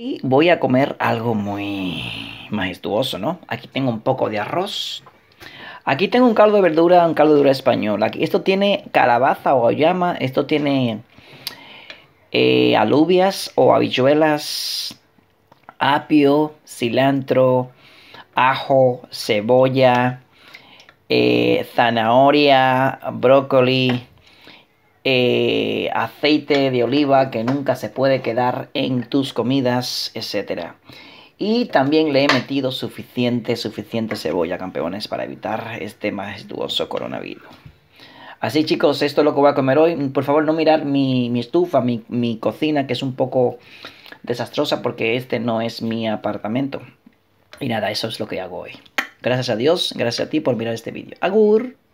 Y voy a comer algo muy majestuoso, ¿no? Aquí tengo un poco de arroz. Aquí tengo un caldo de verdura, un caldo de verdura español. Aquí, esto tiene calabaza o ayama. Esto tiene eh, alubias o habichuelas, apio, cilantro, ajo, cebolla, eh, zanahoria, brócoli, eh, aceite de oliva que nunca se puede quedar en tus comidas, etc. Y también le he metido suficiente, suficiente cebolla, campeones, para evitar este majestuoso coronavirus. Así chicos, esto es lo que voy a comer hoy. Por favor, no mirar mi, estufa, mi, mi cocina, que es un poco desastrosa porque este no es mi apartamento. Y nada, eso es lo que hago hoy. Gracias a Dios, gracias a ti por mirar este vídeo. Agur.